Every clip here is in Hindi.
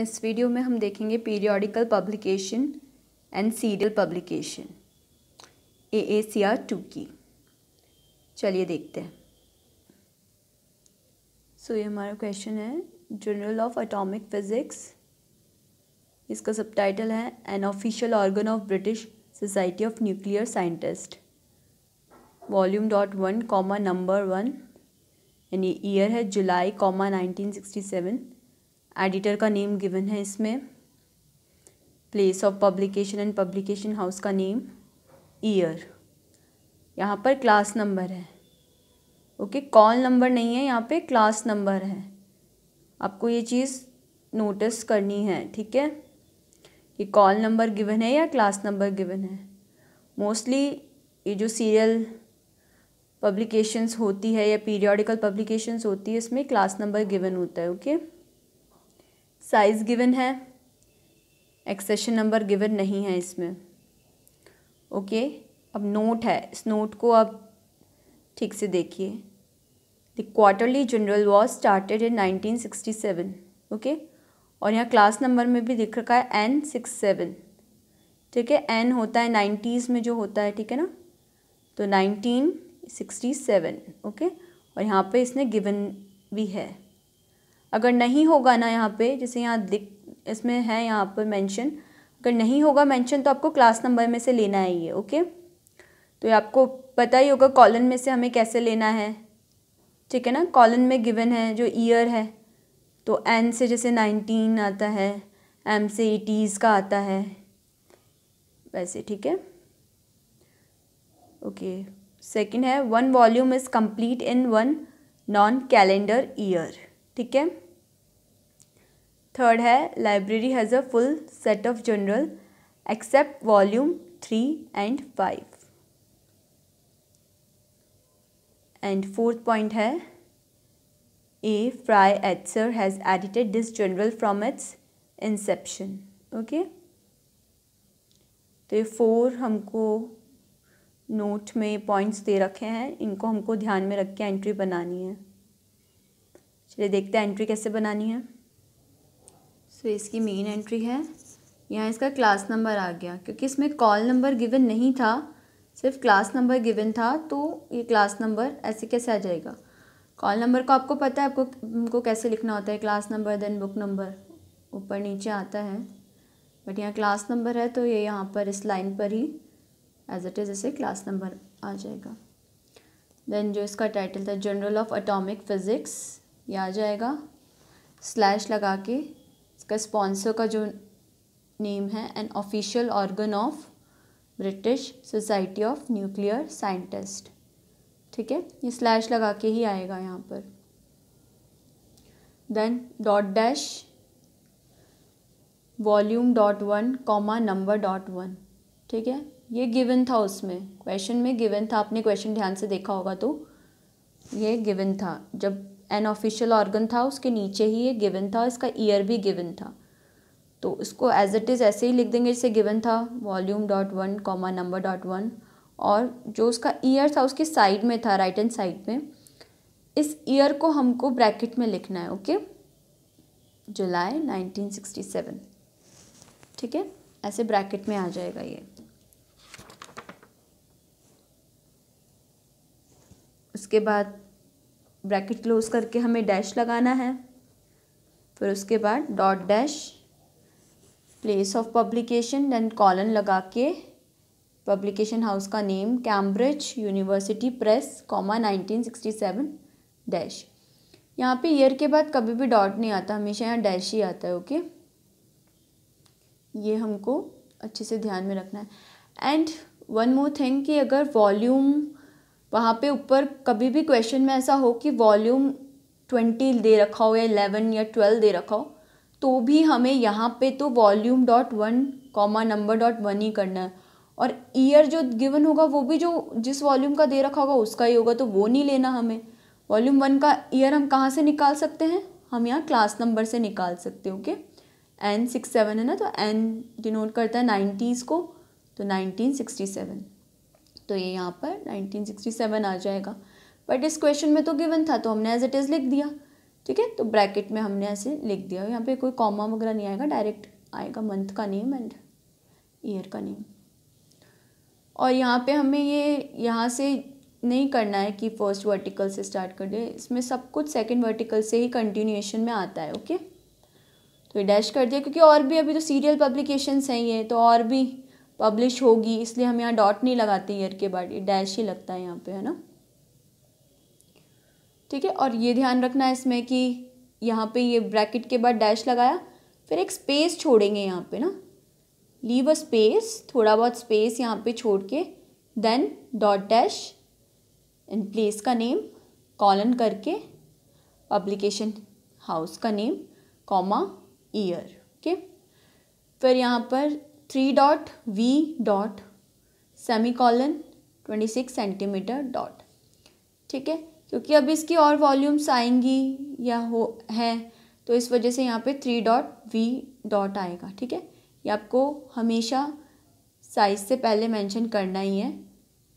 इस वीडियो में हम देखेंगे periodical publication and serial publication A A C R two की चलिए देखते हैं सो so, ये हमारा क्वेश्चन है जर्नल ऑफ एटॉमिक फिज़िक्स इसका सबटाइटल है an official organ of British Society of Nuclear Scientist volume dot one comma number one यानी ईयर है July comma nineteen sixty seven editor का नेम गिवन है इसमें place of publication and publication house का नेम ईयर यहाँ पर क्लास नंबर है ओके कॉल नंबर नहीं है यहाँ पे क्लास नंबर है आपको ये चीज़ नोटिस करनी है ठीक है कि कॉल नंबर गिवन है या क्लास नंबर गिवन है मोस्टली ये जो सीरियल पब्लिकेशंस होती है या पीरियोडिकल पब्लिकेशंस होती है इसमें क्लास नंबर गिवन होता है ओके okay? साइज़ गिवन है एक्सेशन नंबर गिवन नहीं है इसमें ओके अब नोट है इस नोट को आप ठीक से देखिए the quarterly journal was started in 1967 okay और यहाँ क्लास नंबर में भी दिख रखा है एन सिक्स सेवन ठीक है एन होता है नाइन्टीज़ में जो होता है ठीक है ना तो नाइनटीन सिक्सटी सेवन ओके और यहाँ पे इसने गिवन भी है अगर नहीं होगा ना यहाँ पे जैसे यहाँ दिख इसमें है यहाँ पर मेंशन अगर नहीं होगा मेंशन तो आपको क्लास नंबर में से लेना है ये ओके तो ये आपको पता ही होगा कॉलन में से हमें कैसे लेना है ठीक है ना कॉलन में गिवन है जो ईयर है तो एन से जैसे नाइनटीन आता है एम से एटीज़ का आता है वैसे ठीक है ओके सेकंड है one volume is complete in one non calendar year ठीक है थर्ड है library has a full set of journal except volume three and five and fourth point है A Fry Etser has edited this journal from its inception okay तो ये फोर हमको नोट में पॉइंट्स दे रखे हैं इनको हमको ध्यान में रख के एंट्री बनानी है चलिए देखते हैं एंट्री कैसे बनानी है सो तो so, इसकी मेन एंट्री है यहाँ इसका क्लास नंबर आ गया क्योंकि इसमें कॉल नंबर गिवन नहीं था सिर्फ क्लास नंबर गिवन था तो ये क्लास नंबर ऐसे कैसे आ जाएगा कॉल नंबर को आपको पता है आपको उनको कैसे लिखना होता है class number then book number ऊपर नीचे आता है बट यहाँ क्लास नंबर है तो ये यहाँ पर इस लाइन पर ही एज इट इज़ इसे क्लास नंबर आ जाएगा देन जो इसका टाइटल था जनरल ऑफ अटोमिक फिज़िक्स ये आ जाएगा स्लैश लगा के इसका स्पॉन्सर का जो नेम है an official organ of British Society of Nuclear Scientist ठीक है ये स्लैश लगा के ही आएगा यहाँ पर then dot dash volume dot one comma number dot one ठीक है ये गिवन था उसमें क्वेश्चन में गिवन था आपने क्वेश्चन ध्यान से देखा होगा तो ये गिवन था जब एन ऑफिशियल ऑर्गन था उसके नीचे ही ये गिवन था इसका ईयर भी गिवन था तो इसको एज इट इज़ ऐसे ही लिख देंगे जैसे गिवन था volume dot one comma number dot one और जो उसका ईयर था उसके साइड में था राइट एंड साइड में इस ईयर को हमको ब्रैकेट में लिखना है ओके जुलाई 1967 ठीक है ऐसे ब्रैकेट में आ जाएगा ये उसके बाद ब्रैकेट क्लोज करके हमें डैश लगाना है फिर उसके बाद dot dash place of publication then colon लगा के पब्लिकेशन हाउस का name Cambridge University Press comma nineteen sixty seven dash यहाँ पे ईयर के बाद कभी भी डॉट नहीं आता हमेशा यहाँ डैश ही आता है ओके ये हमको अच्छे से ध्यान में रखना है एंड वन मोर थिंग कि अगर वॉल्यूम वहाँ पे ऊपर कभी भी क्वेश्चन में ऐसा हो कि वॉल्यूम ट्वेंटी दे रखा हो या इलेवन या ट्वेल्व दे रखा हो तो भी हमें यहाँ पे तो volume dot one comma number dot one ही करना है और ईयर जो गिवन होगा वो भी जो जिस वॉल्यूम का दे रखा होगा उसका ही होगा तो वो नहीं लेना हमें वॉल्यूम वन का ईयर हम कहाँ से निकाल सकते हैं हम यहाँ क्लास नंबर से निकाल सकते हैं ओके एन सिक्स सेवन है ना तो एन डिनोट करता है नाइन्टीज़ को तो नाइनटीन सिक्सटी सेवन तो ये यहाँ पर 1967 आ जाएगा बट इस क्वेश्चन में तो गिवन था तो हमने एज इट इज़ लिख दिया ठीक है तो ब्रैकेट में हमने ऐसे लिख दिया यहाँ पे कोई कॉमा वगैरह नहीं आएगा डायरेक्ट आएगा मंथ का नेम एंड ईयर का नेम और यहाँ पे हमें ये यहाँ से नहीं करना है कि फर्स्ट वर्टिकल से स्टार्ट कर दे इसमें सब कुछ सेकेंड वर्टिकल से ही कंटिन्यूएशन में आता है ओके तो ये डैश कर दिया क्योंकि और भी अभी तो सीरियल पब्लिकेशंस हैं ये तो और भी पब्लिश होगी इसलिए हम यहाँ डॉट नहीं लगाते ईयर के बाद ये डैश ही लगता है यहाँ पे है ना ठीक है और ये ध्यान रखना है इसमें कि यहाँ पे ये ब्रैकेट के बाद डैश लगाया फिर एक स्पेस छोड़ेंगे यहाँ पे ना लीव अ स्पेस थोड़ा बहुत स्पेस यहाँ पे छोड़ के then dot dash and place का नेम कॉलन करके पब्लिकेशन हाउस का नेम कॉमा ईयर ओके फिर यहाँ पर three dot v dot semicolon twenty six centimetre dot ठीक है क्योंकि अब इसकी और वॉल्यूम्स आएंगी या हो हैं तो इस वजह से यहाँ पे थ्री डॉट वी डॉट आएगा ठीक है ये आपको हमेशा साइज से पहले मेंशन करना ही है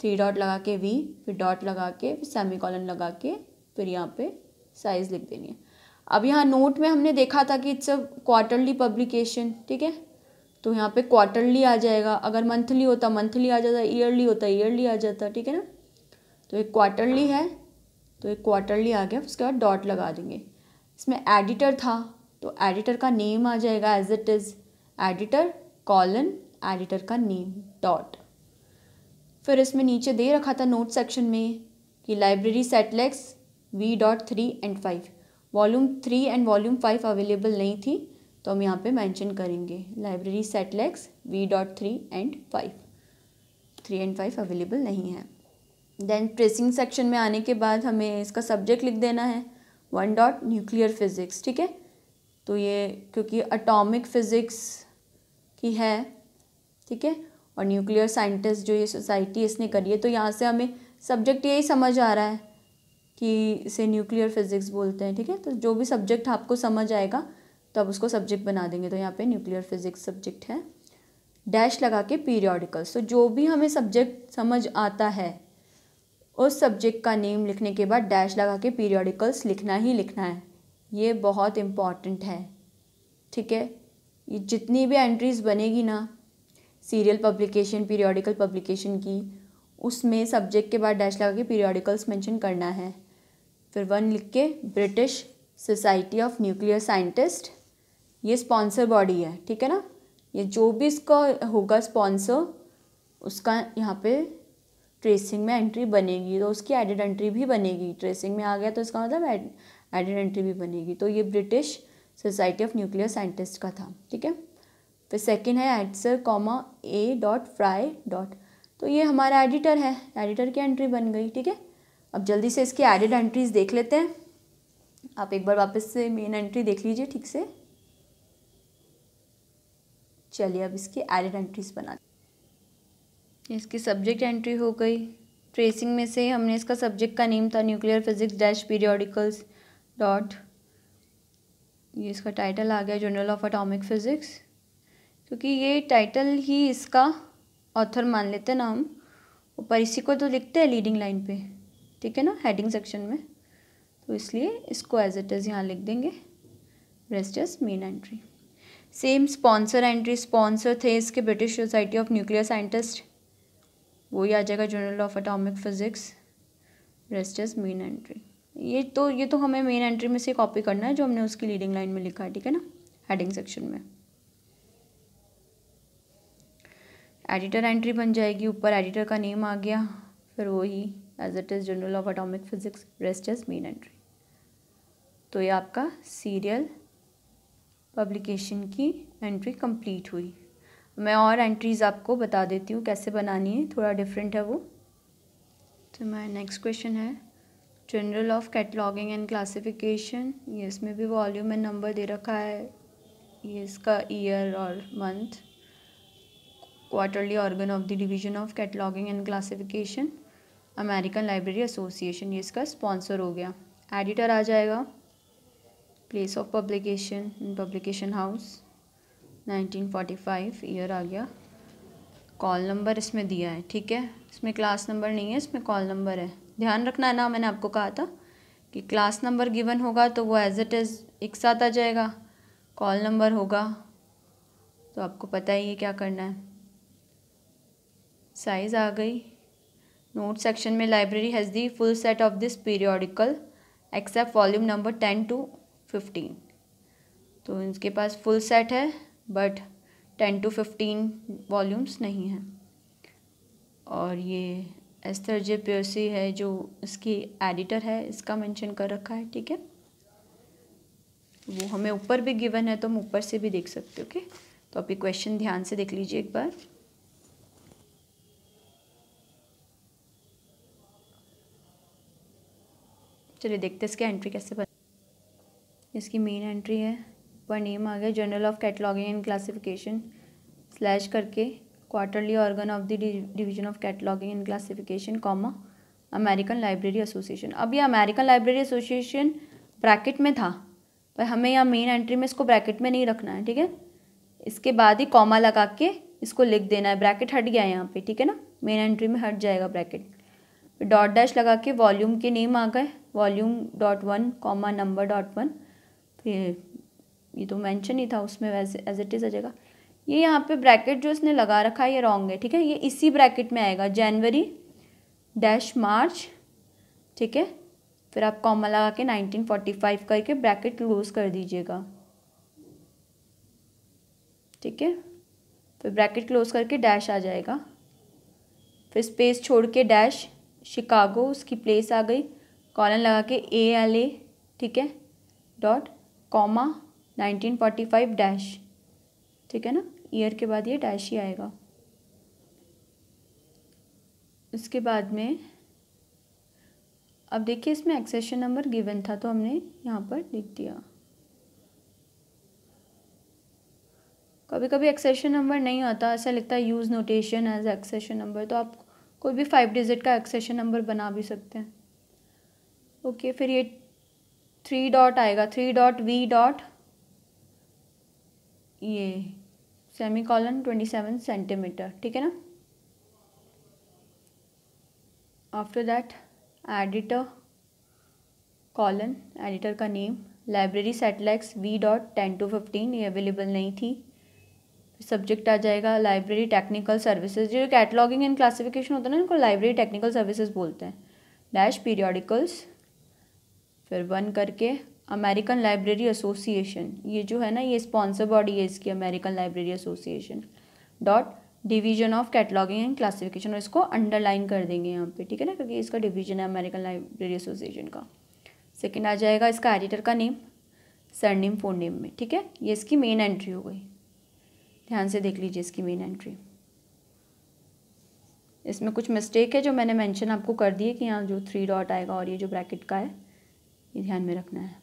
थ्री डॉट लगा के वी फिर डॉट लगा के फिर सेमी कॉलन लगा के फिर यहाँ पे साइज़ लिख देनी है अब यहाँ नोट में हमने देखा था कि इट्स अ क्वार्टरली पब्लिकेशन ठीक है तो यहाँ पे क्वार्टरली आ जाएगा अगर मंथली होता मंथली आ जाता ईयरली होता ईयरली आ जाता ठीक है ना तो एक क्वार्टरली है तो एक क्वार्टरली आ गया उसके बाद डॉट लगा देंगे इसमें एडिटर था तो एडिटर का नेम आ जाएगा as it is editor colon editor का नेम डॉट फिर इसमें नीचे दे रखा था नोट सेक्शन में कि library set lacks v dot three and five volume three and volume five available नहीं थी तो हम यहाँ पे मेंशन करेंगे library set lacks v dot three and five three and five available नहीं है देन ट्रेसिंग सेक्शन में आने के बाद हमें इसका सब्जेक्ट लिख देना है वन डॉट न्यूक्लियर फिज़िक्स ठीक है तो ये क्योंकि अटोमिक फिज़िक्स की है ठीक है और न्यूक्लियर साइंटिस्ट जो ये सोसाइटी इसने करी है तो यहाँ से हमें सब्जेक्ट यही समझ आ रहा है कि इसे न्यूक्लियर फिज़िक्स बोलते हैं ठीक है तो जो भी सब्जेक्ट आपको समझ आएगा तो अब उसको सब्जेक्ट बना देंगे तो यहाँ पे न्यूक्लियर फिजिक्स सब्जेक्ट है डैश लगा के पीरियोडिकल्स तो जो भी हमें सब्जेक्ट समझ आता है उस सब्जेक्ट का नेम लिखने के बाद डैश लगा के पीरियोडिकल्स लिखना ही लिखना है ये बहुत इम्पॉर्टेंट है ठीक है ये जितनी भी एंट्रीज बनेगी ना सीरियल पब्लिकेशन पीरियोडिकल पब्लिकेशन की उसमें सब्जेक्ट के बाद डैश लगा के पीरियोडिकल्स मेंशन करना है फिर वन लिख के British Society of Nuclear Scientist ये स्पॉन्सर बॉडी है ठीक है ना ये जो भी इसका होगा स्पॉन्सर उसका यहाँ पे ट्रेसिंग में एंट्री बनेगी तो उसकी एडिड एंट्री भी बनेगी ट्रेसिंग में आ गया तो इसका मतलब एडिड एंट्री भी बनेगी तो ये British Society of Nuclear Scientist का था ठीक है फिर सेकेंड है Edser comma A dot Fry dot तो ये हमारा एडिटर है एडिटर की एंट्री बन गई ठीक है अब जल्दी से इसकी एडिड एंट्रीज देख लेते हैं आप एक बार वापस से मेन एंट्री देख लीजिए ठीक से चलिए अब इसकी एडिड एंट्रीज बना इसकी सब्जेक्ट एंट्री हो गई ट्रेसिंग में से हमने इसका सब्जेक्ट का नेम था nuclear physics dash periodicals dot ये इसका टाइटल आ गया जर्नल ऑफ अटोमिक फिज़िक्स क्योंकि ये टाइटल ही इसका ऑथर मान लेते हैं ना हम ऊपर इसी को तो लिखते हैं लीडिंग लाइन पे ठीक है ना हेडिंग सेक्शन में तो इसलिए इसको एज इट इज़ यहाँ लिख देंगे rest is main entry same sponsor entry sponsor थे इसके British Society of Nuclear Scientist वही आ जाएगा journal of atomic physics rest is main entry ये तो ये तो हमें मेन एंट्री में से कॉपी करना है जो हमने उसकी लीडिंग लाइन में लिखा है ठीक है ना हेडिंग सेक्शन में एडिटर एंट्री बन जाएगी ऊपर एडिटर का नेम आ गया फिर वही as it is journal of atomic physics rest is main entry तो ये आपका सीरियल पब्लिकेशन की एंट्री कंप्लीट हुई मैं और एंट्रीज़ आपको बता देती हूँ कैसे बनानी है थोड़ा डिफरेंट है वो तो मैं नेक्स्ट क्वेश्चन है journal of cataloguing and classification ये इसमें भी वॉल्यूम एंड नंबर दे रखा है ये इसका ईयर और month quarterly organ of the division of cataloguing and classification American Library Association ये इसका स्पॉन्सर हो गया एडिटर आ जाएगा place of publication publication house 1945 year आ गया कॉल नंबर इसमें दिया है ठीक है इसमें क्लास नंबर नहीं है इसमें कॉल नंबर है ध्यान रखना है ना मैंने आपको कहा था कि क्लास नंबर गिवन होगा तो वो एज इट इज़ एक साथ आ जाएगा कॉल नंबर होगा तो आपको पता ही है क्या करना है साइज़ आ गई नोट सेक्शन में library has the full set of this periodical except volume number ten to fifteen तो इनके पास फुल सेट है but ten to fifteen volumes नहीं हैं और ये एस्तर जे प्योसी है जो इसकी एडिटर है इसका मेंशन कर रखा है ठीक है वो हमें ऊपर भी गिवन है तो हम ऊपर से भी देख सकते हो ओके तो आप ये क्वेश्चन ध्यान से देख लीजिए एक बार चलिए देखते हैं इसके एंट्री कैसे बन इसकी मेन एंट्री है पर नेम आ गया journal of cataloguing and classification slash करके quarterly organ of the division of cataloguing and classification comma American Library Association अब ये अमेरिकन लाइब्रेरी एसोसिएशन ब्रैकेट में था पर हमें यहाँ मेन एंट्री में इसको ब्रैकेट में नहीं रखना है ठीक है इसके बाद ही कॉमा लगा के इसको लिख देना है ब्रैकेट हट गया है यहाँ पे ठीक है ना मेन एंट्री में हट जाएगा ब्रैकेट डॉट डैश लगा के वॉल्यूम के नेम आ गए volume dot one comma number dot one ये ये तो मेंशन ही था उसमें वैसे एज इट इज़ आ जाएगा ये यहाँ पे ब्रैकेट जो इसने लगा रखा है ये रॉन्ग है ठीक है ये इसी ब्रैकेट में आएगा जनवरी डैश मार्च ठीक है फिर आप कॉमा लगा के फाइव करके ब्रैकेट क्लोज कर दीजिएगा ठीक है फिर ब्रैकेट क्लोज करके डैश आ जाएगा फिर स्पेस छोड़ के डैश शिकागो उसकी प्लेस आ गई कॉलन लगा के ए एल ए ठीक है डॉट कॉमा 1945 डैश ठीक है ना ईयर के बाद ये डैश ही आएगा उसके बाद में अब देखिए इसमें एक्सेशन नंबर गिवन था तो हमने यहाँ पर लिख दिया कभी कभी एक्सेशन नंबर नहीं आता ऐसा लिखता है use notation as accession number तो आप कोई भी फाइव डिजिट का एक्सेशन नंबर बना भी सकते हैं ओके okay, फिर ये थ्री डॉट आएगा थ्री डॉट वी डॉट ये semicolon twenty seven centimetre ठीक है ना after that editor colon editor का name library set lacks v dot ten to fifteen ये अवेलेबल नहीं थी सब्जेक्ट आ जाएगा लाइब्रेरी टेक्निकल सर्विसेज जो कैटलॉगिंग एंड क्लासिफिकेशन होता है ना इनको लाइब्रेरी टेक्निकल सर्विसेज बोलते हैं डैश पीरियोडिकल्स फिर वन करके अमेरिकन लाइब्रेरी एसोसिएशन ये जो है ना ये स्पॉन्सर बॉडी है इसकी American Library Association dot division of cataloguing and classification और इसको अंडरलाइन कर देंगे यहाँ पे ठीक है ना क्योंकि इसका डिवीजन है अमेरिकन लाइब्रेरी एसोसिएशन का सेकेंड आ जाएगा इसका एडिटर का name surname forename में ठीक है ये इसकी मेन एंट्री हो गई ध्यान से देख लीजिए इसकी मेन एंट्री इसमें कुछ मिस्टेक है जो मैंने मेंशन आपको कर दी है कि यहाँ जो थ्री डॉट आएगा और ये जो ब्रैकेट का है ये ध्यान में रखना है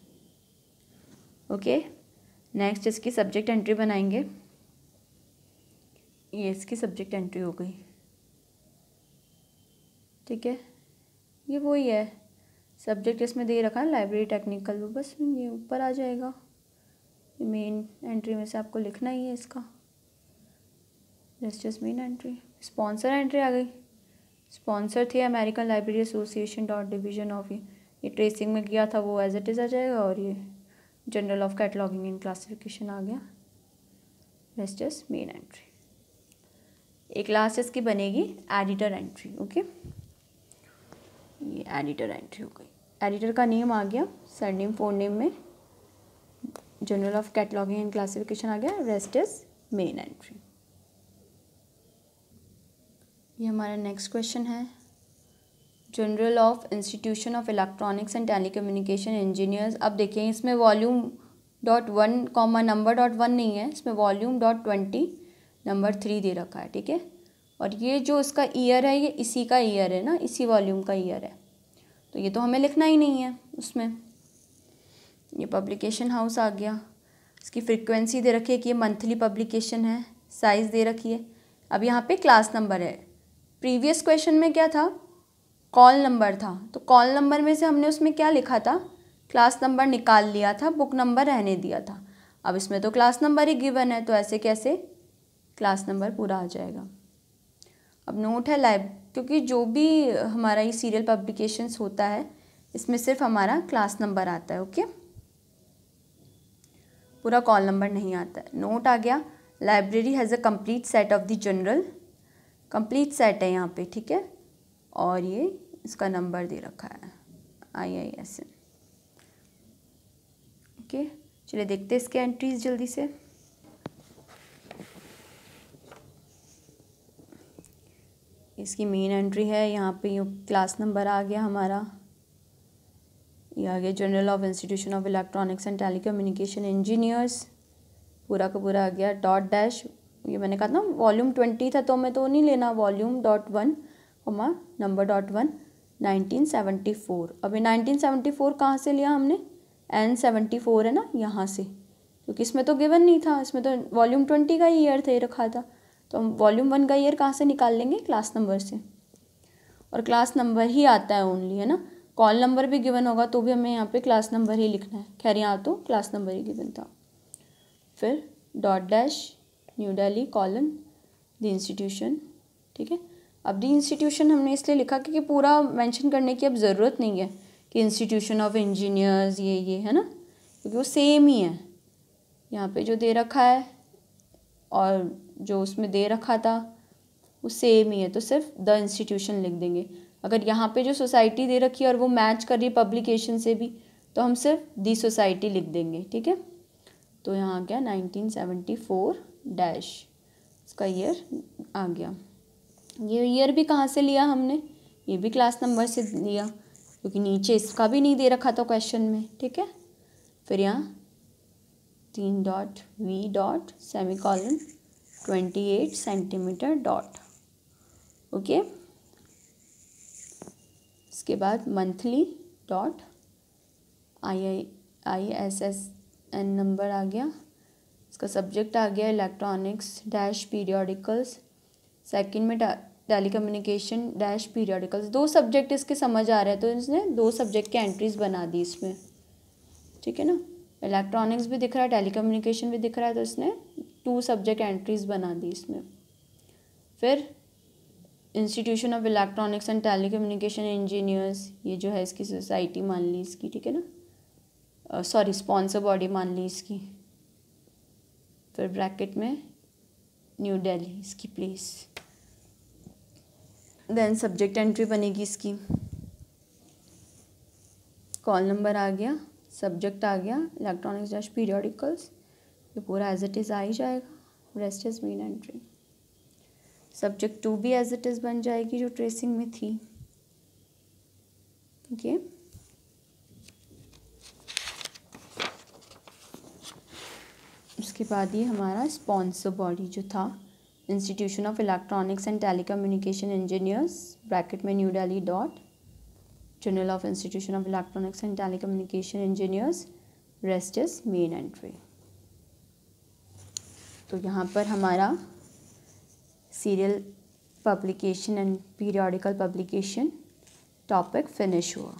ओके नेक्स्ट इसकी सब्जेक्ट एंट्री बनाएंगे ये इसकी सब्जेक्ट एंट्री हो गई ठीक है ये वही है सब्जेक्ट इसमें दे रखा है लाइब्रेरी टेक्निकल वो बस ये ऊपर आ जाएगा मेन एंट्री में से आपको लिखना ही है इसका जस्टिस मेन एंट्री स्पॉन्सर एंट्री आ गई स्पॉन्सर थे American Library Association dot division of ये ट्रेसिंग में किया था वो एज इट इज़ आ जाएगा और ये journal of cataloguing and classification आ गया रेस्ट इज मेन एंट्री एक लास्ट इसकी बनेगी एडिटर एंट्री ओके ये एडिटर एंट्री हो गई एडिटर का नेम आ गया सर नेम फोन नेम में journal of cataloguing and classification आ गया रेस्ट इज मेन एंट्री ये हमारा नेक्स्ट क्वेश्चन है journal of institution of electronics and telecommunication engineers अब देखिए इसमें volume dot one comma number dot one नहीं है इसमें volume dot twenty number three दे रखा है ठीक है और ये जो इसका ईयर है ये इसी का ईयर है ना इसी वॉल्यूम का ईयर है तो ये तो हमें लिखना ही नहीं है उसमें ये पब्लिकेशन हाउस आ गया इसकी फ्रिक्वेंसी दे रखी है कि ये मंथली पब्लिकेशन है साइज़ दे रखी है अब यहाँ पे क्लास नंबर है प्रीवियस क्वेश्चन में क्या था कॉल नंबर था तो कॉल नंबर में से हमने उसमें क्या लिखा था क्लास नंबर निकाल लिया था बुक नंबर रहने दिया था अब इसमें तो क्लास नंबर ही गिवन है तो ऐसे कैसे क्लास नंबर पूरा आ जाएगा अब नोट है लाइब क्योंकि जो भी हमारा ये सीरियल पब्लिकेशंस होता है इसमें सिर्फ हमारा क्लास नंबर आता है ओके पूरा कॉल नंबर नहीं आता है नोट आ गया library has a complete set of the journal complete set है यहाँ पे ठीक है और ये इसका नंबर दे रखा है I I S N okay चलिए देखते हैं इसके एंट्रीज जल्दी से इसकी मेन एंट्री है यहाँ पे क्लास नंबर आ गया हमारा ये आ गया journal of institution of electronics and telecommunication engineers पूरा का पूरा आ गया डॉट डैश ये मैंने कहा था ना वॉल्यूम ट्वेंटी था तो मैं तो नहीं लेना volume dot one comma number dot one nineteen seventy अभी अब ये फ़ोर कहाँ से लिया हमने एन सेवेंटी फोर है ना यहाँ से क्योंकि इसमें तो गिवन नहीं था इसमें तो वॉल्यूम ट्वेंटी का ईयर था रखा था तो हम वॉल्यूम वन का ईयर कहाँ से निकाल लेंगे क्लास नंबर से और क्लास नंबर ही आता है ओनली है ना कॉल नंबर भी गिवन होगा तो भी हमें यहाँ पे क्लास नंबर ही लिखना है खैर यहाँ तो क्लास नंबर ही गिवन था फिर dot dash New Delhi colon the institution ठीक है अब दी इंस्टीट्यूशन हमने इसलिए लिखा क्योंकि पूरा मेंशन करने की अब ज़रूरत नहीं है कि इंस्टीट्यूशन ऑफ इंजीनियर्स ये ये है ना क्योंकि वो सेम ही है यहाँ पे जो दे रखा है और जो उसमें दे रखा था वो सेम ही है तो सिर्फ द इंस्टीट्यूशन लिख देंगे अगर यहाँ पे जो सोसाइटी दे रखी है और वो मैच कर रही है पब्लिकेशन से भी तो हम सिर्फ दी सोसाइटी लिख देंगे ठीक है तो यहाँ आ सेवेंटी फोर डैश उसका ईयर आ गया ये ईयर भी कहाँ से लिया हमने ये भी क्लास नंबर से लिया क्योंकि नीचे इसका भी नहीं दे रखा था क्वेश्चन में ठीक है फिर यहाँ तीन dot v dot semicolon twenty eight centimetre dot okay इसके बाद monthly dot I I I S S N number आ गया इसका सब्जेक्ट आ गया इलेक्ट्रॉनिक्स डैश पीरियोडिकल्स सेकंड में टेली कम्युनिकेशन डैश पीरियडिकल्स दो सब्जेक्ट इसके समझ आ रहे हैं तो इसने दो सब्जेक्ट की एंट्रीज बना दी इसमें ठीक है ना इलेक्ट्रॉनिक्स भी दिख रहा है टेली कम्युनिकेशन भी दिख रहा है तो इसने टू सब्जेक्ट एंट्रीज बना दी इसमें फिर institution of electronics and telecommunication engineers ये जो है इसकी सोसाइटी मान ली इसकी ठीक है ना सॉरी स्पॉन्सर बॉडी मान ली इसकी फिर ब्रैकेट में न्यू दिल्ली इसकी प्लेस देन सब्जेक्ट एंट्री बनेगी इसकी कॉल नंबर आ गया सब्जेक्ट आ गया इलेक्ट्रॉनिक्स डैश पीरियोडिकल्स ये पूरा एज इट इज़ आ ही जाएगा rest is main entry subject two भी एज इट इज़ बन जाएगी जो ट्रेसिंग में थी ओके okay. उसके बाद ये हमारा स्पॉन्सर बॉडी जो था institution of electronics and telecommunication engineers bracket में New Delhi dot journal of institution of electronics and telecommunication engineers rest is main entry तो यहाँ पर हमारा serial publication and periodical publication topic finish हुआ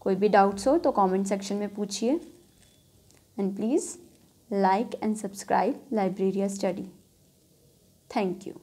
कोई भी डाउट्स हो तो कमेंट सेक्शन में पूछिए and please like and subscribe Libraria Study. Thank you.